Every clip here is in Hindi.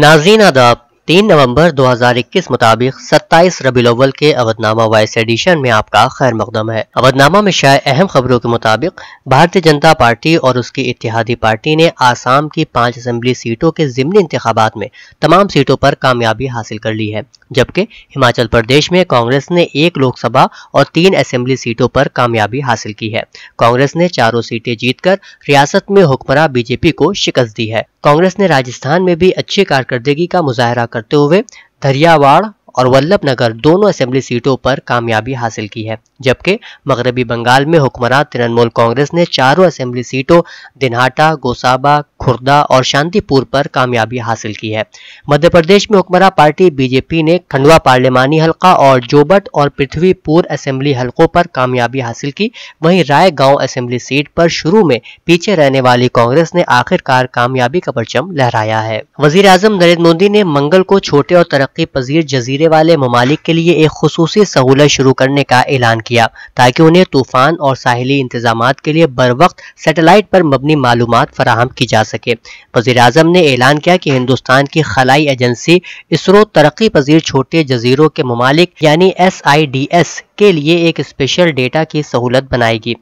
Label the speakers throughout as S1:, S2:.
S1: नाजीन आदाब तीन नवंबर 2021 मुताबिक 27 रबी अव्वल के अवधनामा वाइस एडिशन में आपका खैर मकदम है अवधनामा में शायद अहम खबरों के मुताबिक भारतीय जनता पार्टी और उसकी इतिहादी पार्टी ने आसाम की पांच असम्बली सीटों के जिमनी इंतबात में तमाम सीटों पर कामयाबी हासिल कर ली है जबकि हिमाचल प्रदेश में कांग्रेस ने एक लोकसभा और तीन असेंबली सीटों पर कामयाबी हासिल की है कांग्रेस ने चारों सीटें जीतकर रियासत में हुक्मरा बीजेपी को शिकस्त दी है कांग्रेस ने राजस्थान में भी अच्छी कारकर्दगी का मुजाहरा करते हुए धरियावाड़ और वल्लभ नगर दोनों असेंबली सीटों पर कामयाबी हासिल की है जबकि मगरबी बंगाल में हुक्मरान तृणमूल कांग्रेस ने चारों असेंबली सीटों दिनहाटा गोसाबा खुर्दा और शांतिपुर पर कामयाबी हासिल की है मध्य प्रदेश में हुक्मरा पार्टी बीजेपी ने खंडवा पार्लियामानी हलका और जोबट और पृथ्वीपुर असेंबली हलकों पर कामयाबी हासिल की वहीं राय गांव असेंबली सीट पर शुरू में पीछे रहने वाली कांग्रेस ने आखिरकार कामयाबी का परचम लहराया है वजीर अजम नरेंद्र मोदी ने मंगल को छोटे और तरक्की पजीर जजीरे वाले ममालिक के लिए एक खसूसी सहूलत शुरू करने का ऐलान किया ताकि उन्हें तूफान और साहली इंतजाम के लिए बर वक्त सेटेलाइट पर मबनी मालूम फराहम की जा सके सके वजीर अजम ने ऐलान किया कि हिंदुस्तान की खलाई एजेंसी इसरो तरक्की पजीर छोटे जजीरों के ममालिक यानी एस आई डी एस के लिए एक स्पेशल डेटा की सहूलत बनाएगी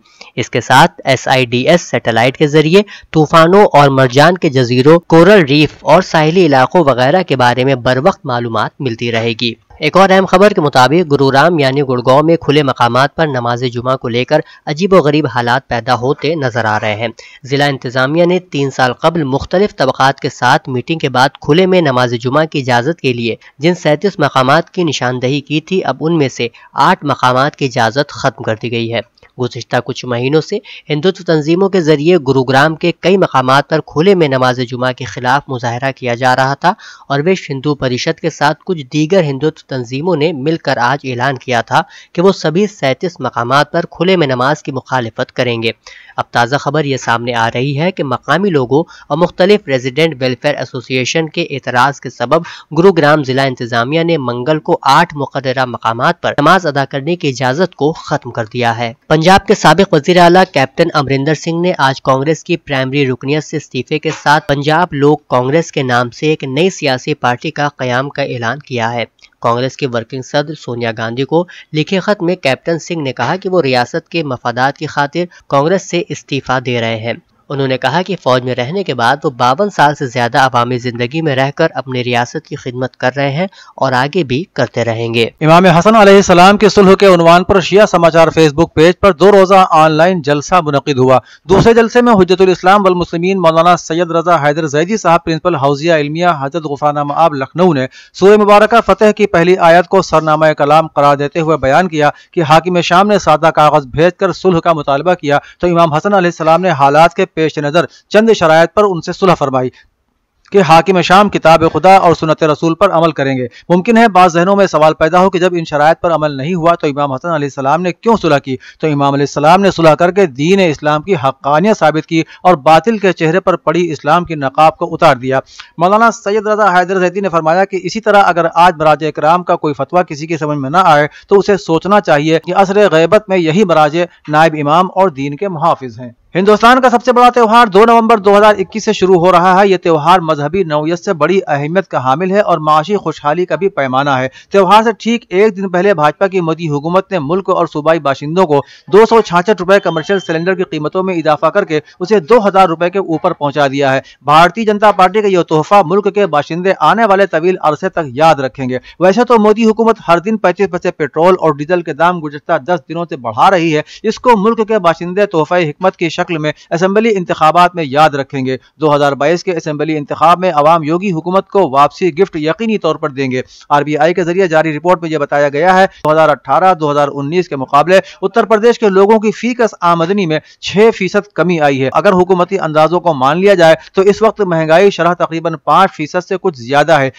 S1: इसके साथ S I D S satellite के जरिए तूफानों और मरजान के जजीरों कोरल रीफ और साहली इलाकों वगैरह के बारे में बर वक्त मालूम मिलती रहेगी एक और अहम खबर के मुताबिक गुरुराम यानी गुड़गांव में खुले मकाम पर नमाज जुमा को लेकर अजीब गरीब हालात पैदा होते नजर आ रहे हैं जिला इंतजामिया ने तीन साल कबल मुख्तलिफ तबकात के साथ मीटिंग के बाद खुले में नमाज जुमा की इजाजत के लिए जिन सैंतीस मकाम की निशानदही की थी अब उनमें से आठ मकाम की इजाजत खत्म कर दी गई है गुजशत कुछ महीनों से हिंदुत्व तंजीमों के जरिए गुरुग्राम के कई मकाम पर खुले में नमाज जुमा के खिलाफ मुजाहरा किया जा रहा था और विश्व हिंदू परिषद के साथ कुछ दीगर हिंदुत्व तंजीमों ने मिलकर आज ऐलान किया था कि वो सभी सैंतीस मकाम पर खुले में नमाज की मुखालफत करेंगे अब ताज़ा खबर ये सामने आ रही है कि मकामी लोगों और मुख्तलिफ रेजिडेंट वेलफेयर एसोसिएशन के एतराज़ के सबब गुरुग्राम जिला इंतजामिया ने मंगल को आठ मुकदरा मकाम पर नमाज अदा करने की इजाज़त को खत्म कर दिया है पंजाब के सबक वजी अला कैप्टन अमरिंदर सिंह ने आज कांग्रेस की प्राइमरी रुकनीत से इस्तीफे के साथ पंजाब लोक कांग्रेस के नाम से एक नई सियासी पार्टी का क्याम का ऐलान किया है कांग्रेस के वर्किंग सदर सोनिया गांधी को लिखे खत में कैप्टन सिंह ने कहा कि वो रियासत के मफादात की खातिर कांग्रेस से इस्तीफा दे रहे हैं उन्होंने कहा कि फौज में रहने के बाद वो बावन साल से ज्यादा अवामी जिंदगी में रहकर अपनी रियासत की खिदमत कर रहे हैं और आगे भी करते रहेंगे
S2: इमाम हसन सलाम के सुलह के उनवान पर शिया समाचार फेसबुक पेज पर दो रोजा ऑनलाइन जलसा मुनद हुआ दूसरे जलसे में हजतुल इस्लाम वल मुस्लिमीन मौलाना सैयद रजा हैदर जैदी साहब प्रिंसिपल हाउजिया इलमिया हजरत गुफाना मब लखनऊ ने सूर्य मुबारक फतेह की पहली आयत को सरनामा कलाम करार देते हुए बयान किया कि हाकिम शाम ने सादा कागज भेज कर सुलह का मुतालबा किया तो इमाम हसन सलाम ने हालात के पेश नज़र चंद शराय पर उनसे सुलह फरमाई कि हाकिम शाम किताब खुदा और सुनत रसूल पर अमल करेंगे मुमकिन है बाद जहनों में सवाल पैदा हो कि जब इन शराय पर अमल नहीं हुआ तो इमाम हसन अलीसम ने क्यों सुलह की तो इमाम अलीसम ने सुलह करके दीन इस्लाम की हक्कानियत साबित की और बातिल के चेहरे पर पड़ी इस्लाम की नकाब को उतार दिया मौलाना सैयद रजा हैदर जैदी ने फरमाया कि इसी तरह अगर आज मराज कराम का कोई फतवा किसी की समझ में न आए तो उसे सोचना चाहिए कि असर गैबत में यही मराज नायब इमाम और दीन के मुहाफ़ हैं हिंदुस्तान का सबसे बड़ा त्यौहार 2 नवंबर 2021 से शुरू हो रहा है ये त्यौहार मजहबी नौयत से बड़ी अहमियत का हामिल है और माशी खुशहाली का भी पैमाना है त्यौहार से ठीक एक दिन पहले भाजपा की मोदी हुकूमत ने मुल्क और सूबाई बाशिंदों को दो सौ रुपए कमर्शियल सिलेंडर की कीमतों में इजाफा करके उसे दो हजार रुपए के ऊपर पहुँचा दिया है भारतीय जनता पार्टी का यह तोहफा मुल्क के बाशिंदे आने वाले तवील अरसे तक याद रखेंगे वैसे तो मोदी हुकूमत हर दिन पैंतीस पैसे पेट्रोल और डीजल के दाम गुजश्ता दस दिनों से बढ़ा रही है इसको मुल्क के बाशिंदे तोहफे हमत की शक्ल में असम्बली इंतबात में याद रखेंगे दो हजार बाईस के असम्बली इंतबाब में आवाम योगी हुकूमत को वापसी गिफ्ट यकीनी तौर पर देंगे आर बी आई के जरिए जारी रिपोर्ट में यह बताया गया है दो हजार अठारह दो हजार उन्नीस के मुकाबले उत्तर प्रदेश के लोगों की फीकस आमदनी में छह फीसद कमी आई है अगर हुकूमती अंदाजों को मान लिया जाए तो इस वक्त महंगाई शरह तकरीबन पाँच फीसद से कुछ ज्यादा है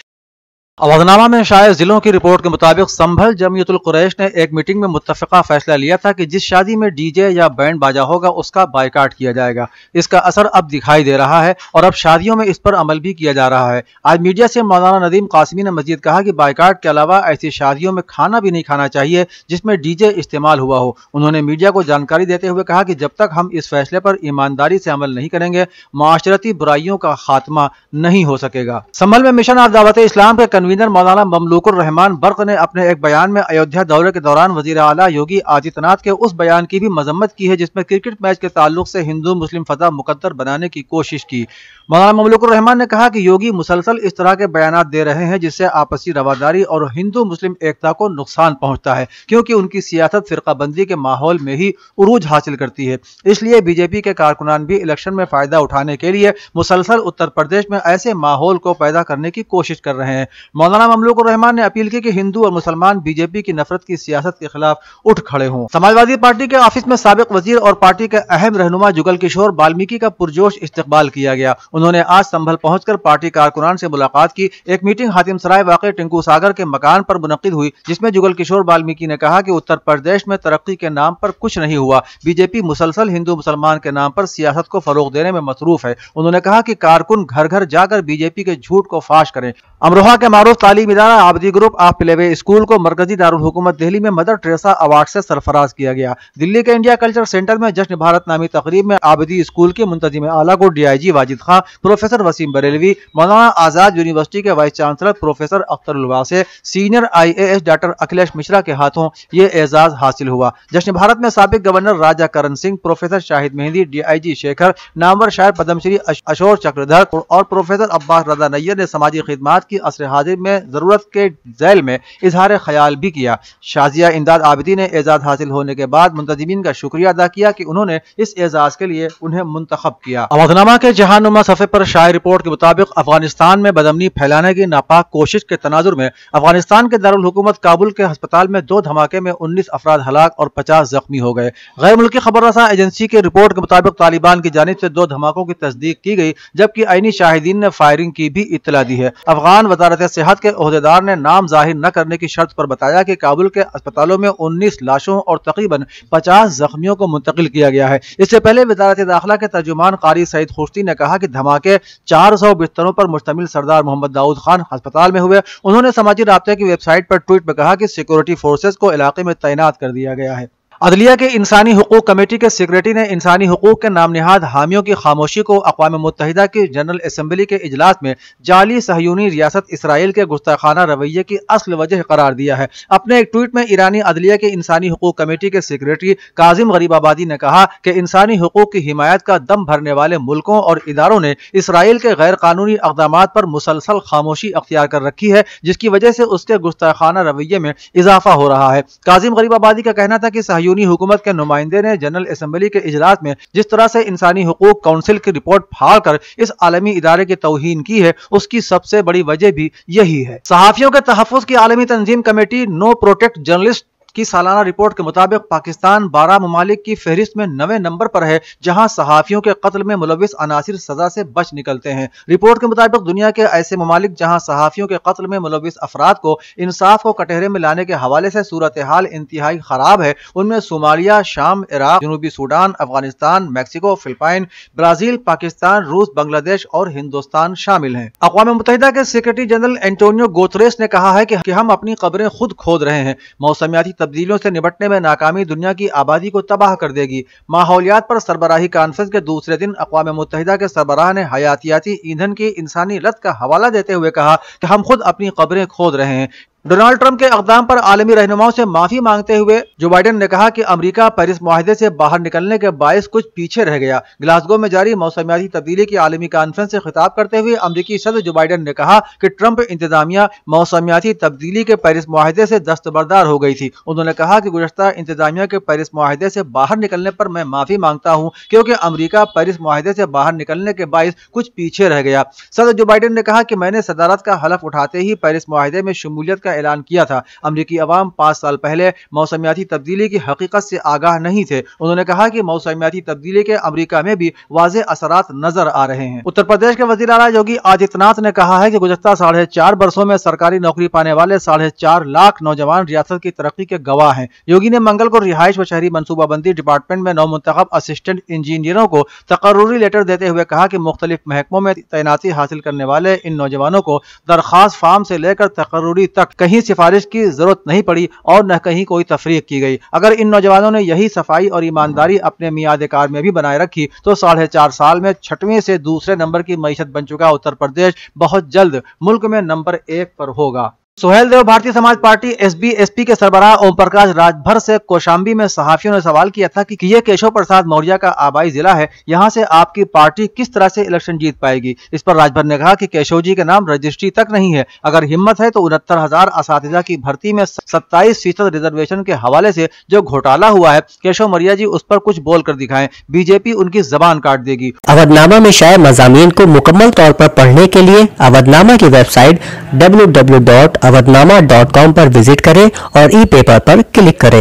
S2: अवधनामा में शायद जिलों की रिपोर्ट के मुताबिक संभल जमयतुल कुरैश ने एक मीटिंग में मुतफ़ा फैसला लिया था कि जिस शादी में डीजे या बैंड बाजा होगा उसका बायकाट किया जाएगा इसका असर अब दिखाई दे रहा है और अब शादियों में इस पर अमल भी किया जा रहा है आज मीडिया से मौलाना नदीम कासमी ने मजीद कहा कि बायकाट के अलावा ऐसी शादियों में खाना भी नहीं खाना चाहिए जिसमें डीजे इस्तेमाल हुआ हो उन्होंने मीडिया को जानकारी देते हुए कहा कि जब तक हम इस फैसले पर ईमानदारी से अमल नहीं करेंगे माशरती बुराइयों का खात्मा नहीं हो सकेगा संभल में मिशन ऑफ दावत इस्लाम के कन्वीन कन्वीनर मौलाना ममलूकुर रहमान बर्क ने अपने एक बयान में अयोध्या दौरे के दौरान वजीर अला योगी आदित्यनाथ के उस बयान की भी मजम्मत की है जिसमें क्रिकेट मैच के ताल्लुक से हिंदू मुस्लिम फतह मुकदर बनाने की कोशिश की मौलाना ममलूकुर रहमान ने कहा कि योगी मुसलसल इस तरह के बयान दे रहे हैं जिससे आपसी रवादारी और हिंदू मुस्लिम एकता को नुकसान पहुँचता है क्योंकि उनकी सियासत फिरकाबंदी के माहौल में ही उरूज हासिल करती है इसलिए बीजेपी के कारकुनान भी इलेक्शन में फायदा उठाने के लिए मुसलसल उत्तर प्रदेश में ऐसे माहौल को पैदा करने की कोशिश कर रहे हैं मौलाना ममलूक रहमान ने अपील की कि हिंदू और मुसलमान बीजेपी की नफरत की सियासत के खिलाफ उठ खड़े हों समाजवादी पार्टी के ऑफिस में सबक वजीर और पार्टी के अहम रहनुमा जुगल किशोर बाल्मीकि का पुरजोश इस्तेबाल किया गया उन्होंने आज संभल पहुंचकर पार्टी कारकुनान से मुलाकात की एक मीटिंग हातिम सराय वाक़ टिंकू सागर के मकान पर मुनद हुई जिसमें जुगल किशोर बाल्मीकि ने कहा कि उत्तर प्रदेश में तरक्की के नाम पर कुछ नहीं हुआ बीजेपी मुसलसल हिंदू मुसलमान के नाम पर सियासत को फरोग देने में मसरूफ है उन्होंने कहा कि कारकुन घर घर जाकर बीजेपी के झूठ को फाश करें अमरोहा के मारूफ तालीम इदारा आबदी ग्रुप ऑफ प्लेवे स्कूल को मरकजी दारकूमत दिल्ली में मदर ट्रेसा अवार्ड से सरफराज किया गया दिल्ली के इंडिया कल्चर सेंटर में जश्न भारत नामी तकरीब में आबदी स्कूल के मुंतजिम आला को D I G Wajid Khan professor Wasim Barelvi Maulana Azad university के vice chancellor professor Akhtar Ulwasey senior I A S doctor Akhilesh Mishra के हाथों ये एजाज हासिल हुआ जश्न भारत में सबक governor Raja Karan Singh professor Shahid Mehndi D I G Shekhar नामवर शायर पदमश्री अशोर चक्रधर और प्रोफेसर अब्बास रजा नैयर ने समाजी खदमात की असर हाजिर मुतासिब में ज़रूरत के जैल में इजहार ख्याल भी किया शाजिया इमदाद आबदी ने एजाज़ हासिल होने के बाद मुंतजमीन का शुक्रिया अदा किया कि उन्होंने इस एजाज़ के लिए उन्हें मंतखब किया अवधनामा के जहानुमा सफ़े पर शायर रिपोर्ट के मुताबिक अफगानिस्तान में बदमनी फैलाने की नापाक कोशिश के तनाजुर में अफगानिस्तान के दारकूमत काबुल के हस्पताल में दो धमाके में उन्नीस अफराद हलाक और पचास जख्मी हो गए गैर मुल्की खबर रसा एजेंसी की रिपोर्ट के मुताबिक तालिबान की जानब से दो धमाकों की तस्दीक की गई जबकि आईनी शाहिदीन ने फायरिंग की भी इतला दी है अफगान वजारत सेहत के अहदेदार ने नाम जाहिर न करने की शर्त पर बताया कि काबुल के अस्पतालों में उन्नीस लाशों और तकरीबन पचास जख्मियों को मुंतकिल किया गया है इससे पहले वजारत दाखिला के तर्जुमान कारी सईद खुश्ती ने कहा कि धमाके चार सौ बिस्तरों पर मुश्तमिल सरदार मोहम्मद दाऊद खान अस्पताल में हुए उन्होंने समाजी रबते की वेबसाइट पर ट्वीट में कहा कि सिक्योरिटी फोर्सेज को इलाके में तैनात कर दिया गया है अदलिया के इंसानी हकूक कमेटी के सेक्रेटरी ने इंसानी हकूक के नाम नहाद हामियों की खामोशी को अकवा मुतहदा की जनरल असम्बली के इजलास में जाली सहयूनी रियासत इसराइल के गुस्ताखाना रवैये की असल वजह करार दिया है अपने एक ट्वीट में ईरानी अदलिया के इंसानी हकूक कमेटी के सेक्रेटरी काजिम गरीबाबादी ने कहा कि इंसानी हकूक की हिमायत का दम भरने वाले मुल्कों और इदारों ने इसराइल के गैर कानूनी इकदाम पर मुसलसल खामोशी अख्तियार कर रखी है जिसकी वजह से उसके गुस्ताखाना रवैये में इजाफा हो रहा है काजिम गरीबाबादी का कहना था कि सहयोगी यूनी हुकूमत के नुमाइंदे ने जनरल असम्बली के इजलास में जिस तरह से इंसानी हकूक काउंसिल की रिपोर्ट फाड़ कर इस आलमी इदारे की तोहन की है उसकी सबसे बड़ी वजह भी यही है सहाफियों के तहफ़ की आलमी तंजीम कमेटी नो प्रोटेक्ट जर्नलिस्ट की सालाना रिपोर्ट के मुताबिक पाकिस्तान बारह ममालिक की फहरिस्त में नवे नंबर पर है जहां सहाफियों के कत्ल में मुलविस अनासर सजा से बच निकलते हैं रिपोर्ट के मुताबिक दुनिया के ऐसे ममालिक जहां सहाफियों के कत्ल में मुलविस अफराद को इंसाफ को कटहरे में लाने के हवाले से सूरत हाल इंतहाई खराब है उनमें सोमालिया शाम इराक जनूबी Sudan Afghanistan Mexico Philippine Brazil Pakistan रूस बांग्लादेश और हिंदुस्तान शामिल हैं अकवा मुतहदा के सेक्रेटरी जनरल एंटोनियो गोतरेस ने कहा है कि हम अपनी खबरें खुद खोद रहे हैं मौसमियाती तब्दीलियों से निपटने में नाकामी दुनिया की आबादी को तबाह कर देगी माहौलियात पर सरबराही कॉन्फ्रेंस के दूसरे दिन अकवा मुतहदा के सरबराह ने हयातियाती ईंधन की इंसानी लत का हवाला देते हुए कहा कि हम खुद अपनी खबरें खोद रहे हैं डोनाल्ड ट्रंप के अकदाम पर आलमी रहनुमाओं से माफी मांगते हुए जो बाइडेन ने कहा कि अमेरिका पेरिस माहदे से बाहर निकलने के बायस कुछ पीछे रह गया ग्लासगो में जारी मौसमियाती तब्दीली की आलमी कॉन्फ्रेंस से खिताब करते हुए अमरीकी सदर जो बाइडेन ने कहा कि ट्रंप इंतजामिया मौसमियाती तब्दीली के पेरिस माहदे से दस्तबरदार हो गई थी उन्होंने कहा कि गुजशत इंतजामिया के पेरिस माहदे से बाहर निकलने पर मैं माफी मांगता हूँ क्योंकि अमरीका पेरिस माहदे से बाहर निकलने के बायस कुछ पीछे रह गया सदर जो बाइडेन ने कहा कि मैंने सदारत का हलफ उठाते ही पेरिस माहदे में शमूलियत का का ऐलान किया था अमरीकी अवाम पाँच साल पहले मौसमियाती तब्दीली की हकीकत से आगाह नहीं थे उन्होंने कहा कि मौसमियाती तब्दीली के अमरीका में भी वाज असर नजर आ रहे हैं उत्तर प्रदेश के वजी अला योगी आदित्यनाथ ने कहा है कि गुजश्ता साढ़े चार बरसों में सरकारी नौकरी पाने वाले साढ़े चार लाख नौजवान रियासत की तरक्की के गवाह हैं योगी ने मंगल को रिहायश व शहरी मनसूबाबंदी डिपार्टमेंट में नौ मुंतब असिस्टेंट इंजीनियरों को तकर्री लेटर देते हुए कहा कि मुख्तलिफ महकमों में तैनाती हासिल करने वाले इन नौजवानों को दरख्वास्त फार्म से लेकर तकर्री तक कहीं सिफारिश की जरूरत नहीं पड़ी और न कहीं कोई तफरीक की गई अगर इन नौजवानों ने यही सफाई और ईमानदारी अपने मियादकार में भी बनाए रखी तो साढ़े चार साल में छठवें से दूसरे नंबर की मीशत बन चुका उत्तर प्रदेश बहुत जल्द मुल्क में नंबर एक पर होगा सोहेल देव भारतीय समाज पार्टी एसबीएसपी के सरबराह ओम प्रकाश राजभर से कोशाम्बी में सहाफियों ने सवाल किया था कि ये केशव प्रसाद मौर्य का आबाई जिला है यहाँ से आपकी पार्टी किस तरह से इलेक्शन जीत पाएगी इस पर राजभर ने कहा कि केशव जी के नाम रजिस्ट्री तक नहीं है अगर हिम्मत है तो उनहत्तर हजार इस की भर्ती में सत्ताईस फीसद रिजर्वेशन के हवाले ऐसी जो घोटाला हुआ है केशव मौर्या जी उस पर कुछ बोल कर दिखाए बीजेपी उनकी जबान काट देगी
S1: अवधनामा में शायद मजामी को मुकम्मल तौर आरोप पढ़ने के लिए अवधनामा की website W Avadhnama dot com पर विजिट करें और ई पेपर पर क्लिक करें